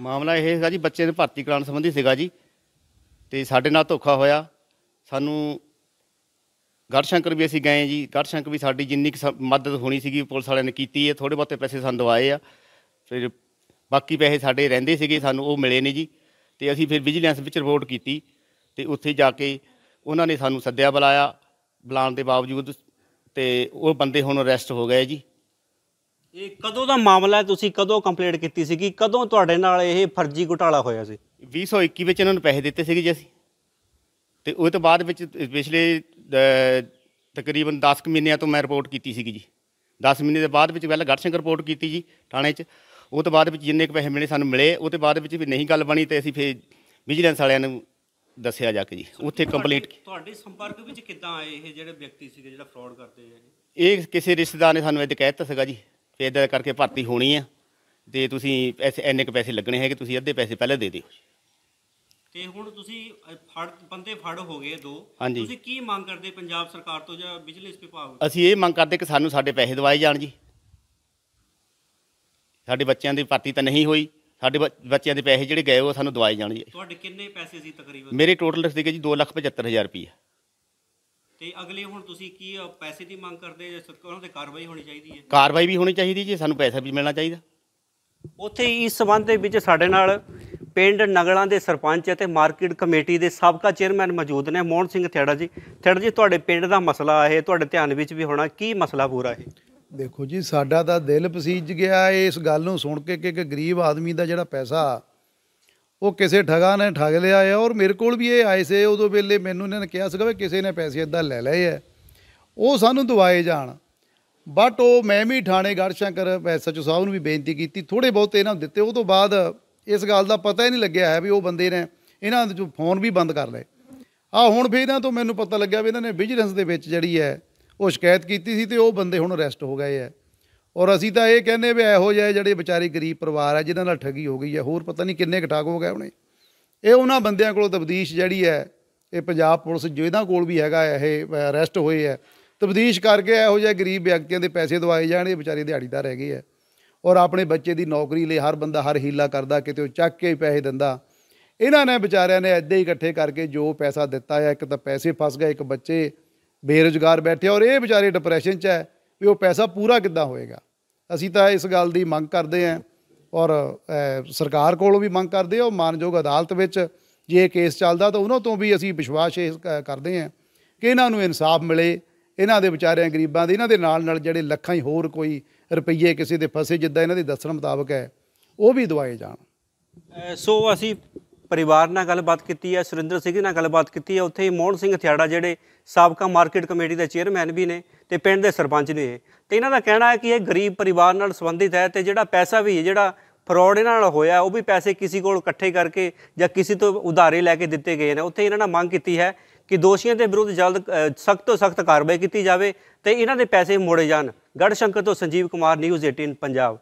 ਮਾਮਲਾ ਇਹ ਹੈਗਾ ਜੀ ਬੱਚੇ ਨੂੰ ਭਰਤੀ ਕਰਾਉਣ ਸੰਬੰਧੀ ਸੀਗਾ ਜੀ ਤੇ ਸਾਡੇ ਨਾਲ ਧੋਖਾ ਹੋਇਆ ਸਾਨੂੰ ਗੜਸ਼ੰਕਰ ਵੀ ਅਸੀਂ ਗਏ ਜੀ ਗੜਸ਼ੰਕਰ ਵੀ ਸਾਡੀ ਜਿੰਨੀ ਮਦਦ ਹੋਣੀ ਸੀਗੀ ਪੁਲਿਸ ਵਾਲਿਆਂ ਨੇ ਕੀਤੀ ਹੈ ਥੋੜੇ ਬਹੁਤੇ ਪੈਸੇ ਸਾਨੂੰ ਦਵਾਏ ਆ ਫਿਰ ਬਾਕੀ ਪੈਸੇ ਸਾਡੇ ਰਹਿੰਦੇ ਸੀਗੇ ਸਾਨੂੰ ਉਹ ਮਿਲੇ ਨਹੀਂ ਜੀ ਤੇ ਅਸੀਂ ਫਿਰ ਵਿਜੀਲੈਂਸ ਵਿੱਚ ਰਿਪੋਰਟ ਕੀਤੀ ਤੇ ਉੱਥੇ ਜਾ ਕੇ ਉਹਨਾਂ ਨੇ ਸਾਨੂੰ ਸੱਦਿਆ ਬੁਲਾਇਆ ਬੁਲਾਉਣ ਦੇ ਬਾਵਜੂਦ ਤੇ ਉਹ ਬੰਦੇ ਹੁਣ ਅਰੈਸਟ ਹੋ ਗਏ ਜੀ ਇਹ ਕਦੋਂ ਦਾ ਮਾਮਲਾ ਹੈ ਤੁਸੀਂ ਕਦੋਂ ਕੰਪਲੇਂਟ ਕੀਤੀ ਸੀ ਕਿ ਕਦੋਂ ਤੁਹਾਡੇ ਨਾਲ ਇਹ ਫਰਜ਼ੀ ਘੁਟਾਲਾ ਹੋਇਆ ਸੀ 2021 ਵਿੱਚ ਇਹਨਾਂ ਨੂੰ ਪੈਸੇ ਦਿੱਤੇ ਸੀ ਜੀ ਅਸੀਂ ਤੇ ਉਹ ਤੋਂ ਬਾਅਦ ਵਿੱਚ ਪਿਛਲੇ ਤਕਰੀਬਨ 10 ਮਹੀਨਿਆਂ ਤੋਂ ਮੈਂ ਰਿਪੋਰਟ ਕੀਤੀ ਸੀ ਜੀ 10 ਮਹੀਨੇ ਦੇ ਬਾਅਦ ਵਿੱਚ ਪਹਿਲਾਂ ਗੜਸ਼ੰਕਰ ਰਿਪੋਰਟ ਕੀਤੀ ਜੀ ਥਾਣੇ 'ਚ ਉਹ ਤੋਂ ਬਾਅਦ ਵਿੱਚ ਜਿੰਨੇ ਕੁ ਪੈਸੇ ਮਿਲੇ ਸਾਨੂੰ ਮਿਲੇ ਉਹ ਤੋਂ ਬਾਅਦ ਵਿੱਚ ਵੀ ਨਹੀਂ ਗੱਲ ਬਣੀ ਤੇ ਅਸੀਂ ਫੇਰ ਵਿਜੀਲੈਂਸ ਵਾਲਿਆਂ ਨੂੰ ਦੱਸਿਆ ਜਾ ਕੇ ਜੀ ਉੱਥੇ ਕੰਪਲੀਟ ਤੁਹਾਡੇ ਸੰਪਰਕ ਵਿੱਚ ਕਿੱਦਾਂ ਆਏ ਇਹ ਜਿਹੜੇ ਵਿਅਕਤੀ ਸੀਗੇ ਜਿਹੜਾ ਫਰਾਡ ਕਰਦੇ ਆ ਇਹ ਕਿਸੇ ਰਿਸ਼ਤੇਦਾਰ ਨੇ ਸਾਨੂੰ ਇਹ ਕਹਿ ਦਿੱਤਾ ਸੀਗਾ ਜੀ ਫਿਰ ਇਦਾਂ ਕਰਕੇ ਭਰਤੀ ਹੋਣੀ ਆ ਤੇ ਤੁਸੀਂ ਐਸੇ ਇੰਨੇ ਪੈਸੇ ਲੱਗਣੇ ਹੈਗੇ ਤੁਸੀਂ ਅੱਧੇ ਪੈਸੇ ਪਹਿਲਾਂ ਦੇ ਦਿਓ ਤੇ ਹੁਣ ਤੁਸੀਂ ਫੜ ਬੰਦੇ ਫੜ ਹੋ ਗਏ ਦੋ ਤੁਸੀਂ ਕੀ ਮੰਗ ਕਰਦੇ ਪੰਜਾਬ ਸਰਕਾਰ ਤੋਂ ਜਾਂ ਵਿਜੀਲੈਂਸ ਵਿਭਾਗ ਅਸੀਂ ਇਹ ਮੰਗ ਕਰਦੇ ਕਿ ਸਾਨੂੰ ਸਾਡੇ ਪੈਸੇ ਦਿਵਾਏ ਜਾਣ ਜੀ ਸਾਡੇ ਬੱਚਿਆਂ ਦੀ ਭਰਤੀ ਤਾਂ ਨਹੀਂ ਹੋਈ ਸਾਡੇ ਬੱਚਿਆਂ ਦੇ ਪੈਸੇ ਜਿਹੜੇ ਗਏ ਉਹ ਸਾਨੂੰ ਦਿਵਾਏ ਜਾਣ ਜੀ ਤੁਹਾਡੇ ਕਿੰਨੇ ਪੈਸੇ ਸੀ ਤਕਰੀਬਨ ਮੇਰੇ ਟੋਟਲ ਸੀਗੇ ਜੀ 275000 ਰੁਪਏ ਤੇ ਅਗਲੇ ਹੁਣ ਤੁਸੀਂ ਕੀ ਪੈਸੇ ਦੀ ਮੰਗ ਕਰਦੇ ਜਾਂ ਸਰਕਾਰਾਂ ਤੇ ਕਾਰਵਾਈ ਹੋਣੀ ਚਾਹੀਦੀ ਹੈ ਕਾਰਵਾਈ ਵੀ ਹੋਣੀ ਚਾਹੀਦੀ ਜੀ ਸਾਨੂੰ ਪੈਸਾ ਵੀ ਮਿਲਣਾ ਚਾਹੀਦਾ ਉੱਥੇ ਇਸ ਸਬੰਧ ਦੇ ਵਿੱਚ ਸਾਡੇ ਨਾਲ ਪਿੰਡ ਨਗਲਾਂ ਦੇ ਸਰਪੰਚ ਅਤੇ ਮਾਰਕੀਟ ਕਮੇਟੀ ਦੇ ਸਾਬਕਾ ਚੇਅਰਮੈਨ ਮੌਜੂਦ ਨੇ ਮੋਹਨ ਸਿੰਘ ਥੇੜਾ ਜੀ ਥੇੜਾ ਜੀ ਤੁਹਾਡੇ ਪਿੰਡ ਦਾ ਮਸਲਾ ਇਹ ਤੁਹਾਡੇ ਧਿਆਨ ਵਿੱਚ ਵੀ ਹੋਣਾ ਕੀ ਮਸਲਾ ਪੂਰਾ ਹੈ ਦੇਖੋ ਜੀ ਸਾਡਾ ਤਾਂ ਦਿਲ ਪਸੀਜ ਗਿਆ ਇਸ ਗੱਲ ਨੂੰ ਸੁਣ ਕੇ ਕਿ ਇੱਕ ਗਰੀਬ ਆਦਮੀ ਦਾ ਜਿਹੜਾ ਪੈਸਾ ਉਹ ਕਿਸੇ ਠਗਾ ਨੇ ਠੱਗ ਲਿਆ ਹੈ ਔਰ ਮੇਰੇ ਕੋਲ ਵੀ ਇਹ ਆਏ ਸੇ ਉਦੋਂ ਵੇਲੇ ਮੈਨੂੰ ਇਹਨਾਂ ਨੇ ਕਿਹਾ ਸੀਗਾ ਵੀ ਕਿਸੇ ਨੇ ਪੈਸੇ ਇਦਾਂ ਲੈ ਲਏ ਹੈ ਉਹ ਸਾਨੂੰ ਦਵਾਏ ਜਾਣ ਬਟ ਉਹ ਮੈਂ ਵੀ ਥਾਣੇ ਗੜਸ਼ੰਕਰ ਐਸਐਚਓ ਸਾਹਿਬ ਨੂੰ ਵੀ ਬੇਨਤੀ ਕੀਤੀ ਥੋੜੇ ਬਹੁਤੇ ਇਹਨਾਂ ਨੂੰ ਦਿੱਤੇ ਉਹ ਤੋਂ ਬਾਅਦ ਇਸ ਗੱਲ ਦਾ ਪਤਾ ਹੀ ਨਹੀਂ ਲੱਗਿਆ ਹੈ ਵੀ ਉਹ ਬੰਦੇ ਨੇ ਇਹਨਾਂ ਦੇ ਫੋਨ ਵੀ ਬੰਦ ਕਰ ਲਏ ਆ ਹੁਣ ਫਿਰ ਇਹਨਾਂ ਤੋਂ ਮੈਨੂੰ ਪਤਾ ਲੱਗਿਆ ਵੀ ਇਹਨਾਂ ਨੇ ਵਿਜੀਲੈਂਸ ਦੇ ਵਿੱਚ ਜਿਹੜੀ ਹੈ ਉਹ ਸ਼ਿਕਾਇਤ ਕੀਤੀ ਸੀ ਤੇ ਉਹ ਬੰਦੇ ਹੁਣ ਅਰੈਸਟ ਹੋ ਗਏ ਹੈ ਔਰ ਅਸੀਂ ਤਾਂ ਇਹ ਕਹਿੰਦੇ ਵੀ ਇਹੋ ਜਿਹੇ ਜਿਹੜੇ ਵਿਚਾਰੇ ਗਰੀਬ ਪਰਿਵਾਰ ਆ ਜਿਨ੍ਹਾਂ ਨਾਲ ਠੱਗੀ ਹੋ ਗਈ ਹੈ ਹੋਰ ਪਤਾ ਨਹੀਂ ਕਿੰਨੇ ਘਟਾਕ ਹੋ ਗਏ ਉਹਨੇ ਇਹ ਉਹਨਾਂ ਬੰਦਿਆਂ ਕੋਲੋਂ ਤਬਦੀਸ਼ ਜਿਹੜੀ ਹੈ ਇਹ ਪੰਜਾਬ ਪੁਲਿਸ ਜਿਹਦਾ ਕੋਲ ਵੀ ਹੈਗਾ ਇਹ ਅਰੈਸਟ ਹੋਏ ਹੈ ਤਬਦੀਸ਼ ਕਰਕੇ ਇਹੋ ਜਿਹੇ ਗਰੀਬ ਵਿਅਕਤੀਆਂ ਦੇ ਪੈਸੇ ਦਵਾਏ ਜਾਣ ਇਹ ਵਿਚਾਰੇ ਦਿਹਾੜੀਦਾਰ ਗਏ ਆ ਔਰ ਆਪਣੇ ਬੱਚੇ ਦੀ ਨੌਕਰੀ ਲਈ ਹਰ ਬੰਦਾ ਹਰ ਹੀਲਾ ਕਰਦਾ ਕਿਤੇ ਉਹ ਚੱਕ ਕੇ ਪੈਸੇ ਦਿੰਦਾ ਇਹਨਾਂ ਨੇ ਵਿਚਾਰਿਆਂ ਨੇ ਐਦਾਂ ਹੀ ਇਕੱਠੇ ਕਰਕੇ ਜੋ ਪੈਸਾ ਦਿੱਤਾ ਹੈ ਇੱਕ ਤਾਂ ਪੈਸੇ ਫਸ ਗਏ ਇੱਕ ਬੱਚੇ ਬੇਰੋਜ਼ਗਾਰ ਬੈਠੇ ਔਰ ਇਹ ਵਿਚਾਰੇ ਡਿਪਰੈਸ਼ਨ 'ਚ ਹੈ ਵੀ ਉਹ ਪੈਸਾ ਪੂਰਾ ਕਿੱਦਾਂ ਹੋਏਗਾ ਅਸੀਂ ਤਾਂ ਇਸ ਗੱਲ ਦੀ ਮੰਗ ਕਰਦੇ ਆਂ ਔਰ ਸਰਕਾਰ ਕੋਲੋਂ ਵੀ ਮੰਗ ਕਰਦੇ ਆ ਉਹ ਮਾਨਯੋਗ ਅਦਾਲਤ ਵਿੱਚ ਜੇ ਕੇਸ ਚੱਲਦਾ ਤਾਂ ਉਹਨਾਂ ਤੋਂ ਵੀ ਅਸੀਂ ਵਿਸ਼ਵਾਸ ਕਰਦੇ ਆਂ ਕਿ ਇਹਨਾਂ ਨੂੰ ਇਨਸਾਫ ਮਿਲੇ ਇਹਨਾਂ ਦੇ ਵਿਚਾਰਿਆਂ ਗਰੀਬਾਂ ਦੇ ਇਹਨਾਂ ਦੇ ਨਾਲ ਨਾਲ ਜਿਹੜੇ ਲੱਖਾਂ ਹੀ ਹੋਰ ਕੋਈ ਰੁਪਈਏ ਕਿਸੇ ਦੇ ਫਸੇ ਜਿੱਦਾਂ ਇਹਨਾਂ ਦੇ ਦੱਸਣ ਮੁਤਾਬਕ ਹੈ ਉਹ ਵੀ ਦਵਾਏ ਜਾਣ ਸੋ ਅਸੀਂ ਪਰਿਵਾਰ ਨਾਲ ਗੱਲਬਾਤ ਕੀਤੀ ਹੈ ਸੁਰਿੰਦਰ ਸਿੰਘ ਨਾਲ ਗੱਲਬਾਤ ਕੀਤੀ ਹੈ ਉੱਥੇ ਹੀ ਮੋਹਨ ਸਿੰਘ ਥਿਆੜਾ ਜਿਹੜੇ ਸਾਬਕਾ ਮਾਰਕੀਟ ਕਮੇਟੀ ਦੇ ਚੇਅਰਮੈਨ ਵੀ ਨੇ ਤੇ ਪਿੰਡ ਦੇ ਸਰਪੰਚ ਨੇ ਤੇ ਇਹਨਾਂ ਦਾ ਕਹਿਣਾ ਹੈ ਕਿ ਇਹ ਗਰੀਬ ਪਰਿਵਾਰ ਨਾਲ ਸੰਬੰਧਿਤ ਹੈ ਤੇ ਜਿਹੜਾ ਪੈਸਾ ਵੀ ਹੈ ਜਿਹੜਾ ਫਰਾਡ ਇਹਨਾਂ ਨਾਲ ਹੋਇਆ ਉਹ ਵੀ ਪੈਸੇ ਕਿਸੇ ਕੋਲ ਇਕੱਠੇ ਕਰਕੇ ਜਾਂ ਕਿਸੇ ਤੋਂ ਉਧਾਰੇ ਲੈ ਕੇ ਦਿੱਤੇ ਗਏ ਨੇ ਉੱਥੇ ਇਹਨਾਂ ਨੇ ਮੰਗ ਕੀਤੀ ਹੈ ਕਿ ਦੋਸ਼ੀਆਂ ਦੇ ਵਿਰੁੱਧ ਜਲਦ ਸਖਤ ਤੋਂ ਸਖਤ ਕਾਰਵਾਈ ਕੀਤੀ ਜਾਵੇ ਤੇ ਇਹਨਾਂ ਦੇ ਪੈਸੇ ਮੋੜੇ ਜਾਣ ਗੜਸ਼ੰਕਰ ਤੋਂ ਸੰਜੀਵ ਕੁਮਾਰ ਨਿਊਜ਼ 18 ਪੰਜਾਬ